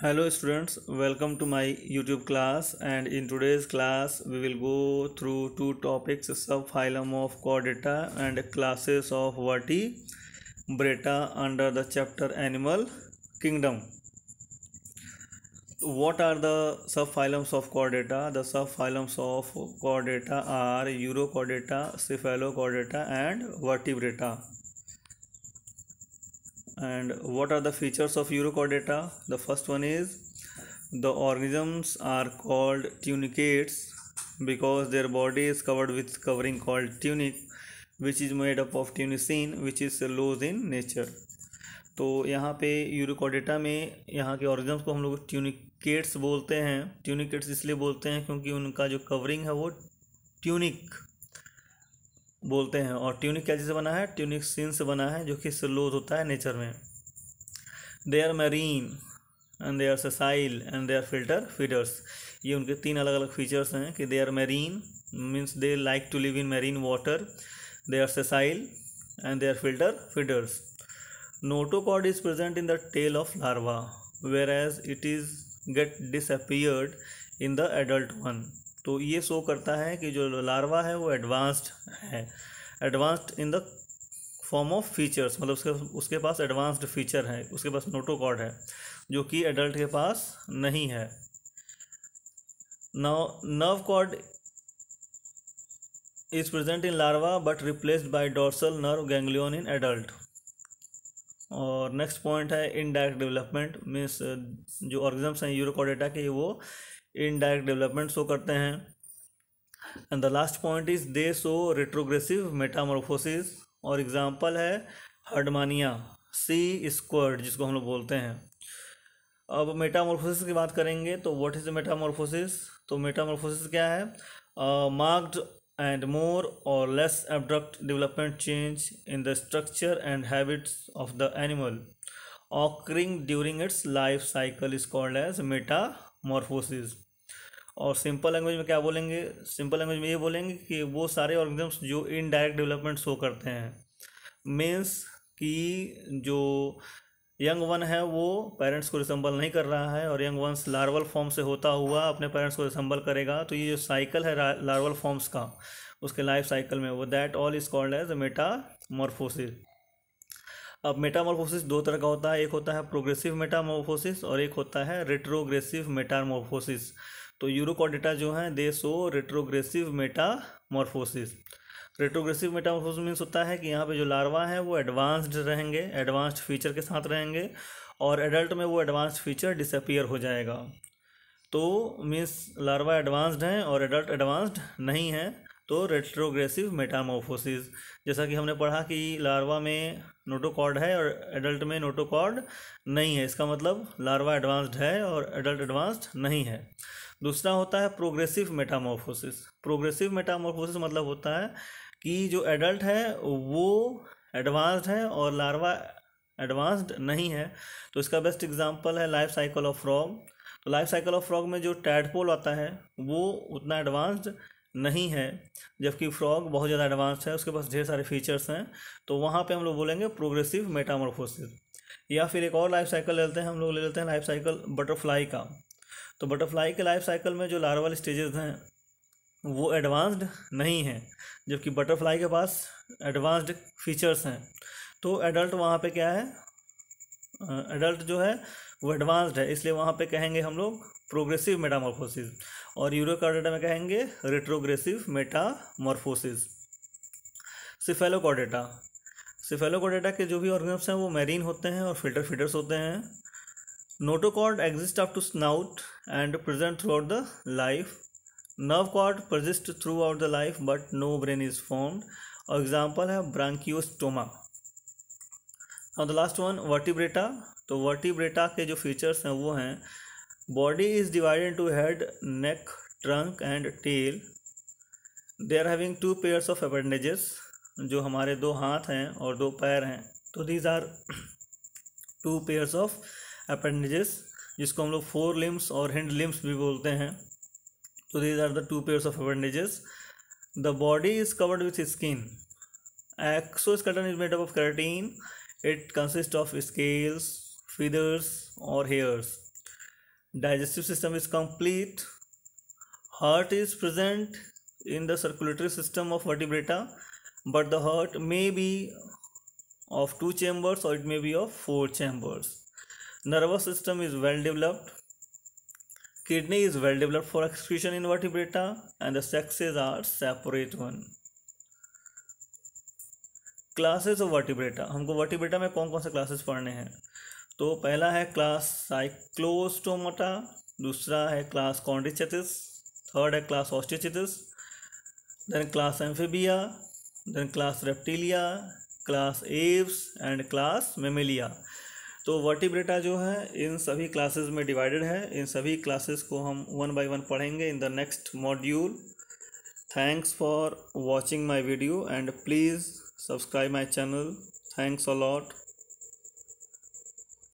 hello students welcome to my youtube class and in today's class we will go through two topics subphylum of chordata and classes of vertebrata under the chapter animal kingdom what are the subphylums of chordata the subphylums of chordata are urochordata cephalochordata and vertebrata and what are the features of Eurocore The first one is the organisms are called tunicates because their body is covered with covering called tunic which is made up of tunicin which is cellulose in nature तो यहाँ पे Urochordata में यहाँ के organs को हम लोग tunicates बोलते हैं ट्यूनिकेट्स इसलिए बोलते हैं क्योंकि उनका जो कवरिंग है वो ट्यूनिक बोलते हैं और ट्यूनिक क्या चीज़ से बना है ट्यूनिक सीन से बना है जो कि सलोज होता है नेचर में they are marine and they are sessile and they are filter feeders ये उनके तीन अलग अलग फीचर्स हैं कि they are marine means they like to live in marine water they are sessile and they are filter feeders notochord is present in the tail of larva whereas it is get disappeared in the adult one तो ये show करता है कि जो larva है वो advanced है advanced in the form of features मतलब उसके उसके पास एडवांस्ड फीचर है उसके पास नोटोकॉड है जो कि एडल्ट के पास नहीं है now nerve cord is present in larva but replaced by dorsal nerve ganglion in adult और नेक्स्ट पॉइंट है इनडायरेक्ट डेवलपमेंट मीन्स जो ऑर्गेजम्स हैं यूरोकोडेटा के वो इनडायरेक्ट डेवलपमेंट शो करते हैं and the last point is they show retrogressive metamorphosis और example है हर्डमानिया सी स्क्वर्ड जिसको हम लोग बोलते हैं अब मेटामोरफोसिस की बात करेंगे तो व्हाट इज़ मेटामोरफोसिस तो मेटामोरफोसिस क्या है marked and more or less abrupt development change in the structure and habits of the animal occurring during its life cycle is called as metamorphosis और सिंपल लैंग्वेज में क्या बोलेंगे simple language में ये बोलेंगे कि वो सारे ऑर्गेनिजम्स जो इनडायरेक्ट डेवलपमेंट शो करते हैं मीन्स कि जो यंग वन है वो पेरेंट्स को रिसम्बल नहीं कर रहा है और यंग वंस लार्वल फॉर्म से होता हुआ अपने पेरेंट्स को रिसम्बल करेगा तो ये जो साइकिल है लार्वल फॉर्म्स का उसके लाइफ साइकिल में वो that all is called as meta metamorphosis अब मेटामॉर्फोसिस दो तरह का होता है एक होता है प्रोग्रेसिव मेटामोफोसिस और एक होता है रेट्रोग्रेसिव मेटामोफोसिस तो यूरोकॉडेटा जो है they show retrogressive metamorphosis retrogressive metamorphosis means होता है कि यहाँ पे जो लार्वा है वो एडवांस्ड रहेंगे एडवांस्ड फीचर के साथ रहेंगे और एडल्ट में वो एडवांस्ड फीचर डिसअपियर हो जाएगा तो मीन्स लार्वा एडवांस्ड हैं और एडल्ट एडवांस्ड नहीं है तो रेट्रोग्रेसिव मेटामोफोसिस जैसा कि हमने पढ़ा कि लार्वा में नोटोकॉर्ड है और एडल्ट में नोटोकॉर्ड नहीं है इसका मतलब लार्वा एडवांस्ड है और एडल्ट एडवांस्ड नहीं है दूसरा होता है प्रोग्रेसिव मेटामोफोसिस प्रोग्रेसिव मेटामोफोसिस मतलब होता है कि जो एडल्ट है वो एडवांस्ड है और लार्वा एडवांस्ड नहीं है तो इसका बेस्ट एग्जांपल है लाइफ साइकिल ऑफ फ्रॉग तो लाइफ साइकिल ऑफ फ्रॉग में जो टैडपोल आता है वो उतना एडवांस्ड नहीं है जबकि फ्रॉग बहुत ज़्यादा एडवांस है उसके पास ढेर सारे फीचर्स हैं तो वहाँ पे हम लोग बोलेंगे प्रोग्रेसिव मेटामोरफोसिस या फिर एक और लाइफ साइकिल ले लेते हैं हम लोग ले लेते हैं लाइफ साइकिल बटरफ्लाई का तो बटरफ्लाई के लाइफ साइकिल में जो लार्वल स्टेजेस हैं वो एडवांस्ड नहीं हैं जबकि बटरफ्लाई के पास एडवांस्ड फीचर्स हैं तो एडल्ट वहाँ पे क्या है एडल्ट जो है वो एडवांस्ड है इसलिए वहाँ पे कहेंगे हम लोग प्रोग्रेसिव मेटामोरफोसिस और यूरोकॉर्डेटा में कहेंगे रेट्रोग्रेसिव मेटामॉर्फोसिस सिफेलोकॉर्डेटा सिफेलोकॉर्डेटा के जो भी ऑर्गेनिम्स हैं वो मैरीन होते हैं और फिल्टर फिटर्स होते हैं notochord exist up to snout and present throughout the life nerve cord persist throughout the life but no brain is formed और एग्जाम्पल है ब्रांकियोस्टोमा और द लास्ट वन वर्टिब्रेटा तो vertebrata के जो features हैं वो हैं body is divided into head neck trunk and tail they are having two pairs of appendages जो हमारे दो हाथ हैं और दो पैर हैं तो these are two pairs of appendages जिसको हम लोग फोर लिम्स और हिंड लिम्स भी बोलते हैं तो these are the two pairs of appendages the body is covered with skin exo exoskeleton is made up of keratin it consist of scales feathers और hairs digestive system is complete heart is present in the circulatory system of vertebrata but the heart may be of two chambers or it may be of four chambers nervous system is well developed kidney is well developed for excretion in vertebrata and the sexes are separate one classes of vertebrata हमको vertebrata में कौन कौन से classes पढ़ने हैं तो पहला है क्लास साइक्लोस्टोमोटा दूसरा है क्लास कॉन्ड्रिचेटिस थर्ड है class osteichthyes then class amphibia then class reptilia class aves and class mammalia तो वर्टिब्रेटा जो है इन सभी क्लासेस में डिवाइडेड है इन सभी क्लासेस को हम वन बाय वन पढ़ेंगे in the next module thanks for watching my video and please subscribe my channel thanks a lot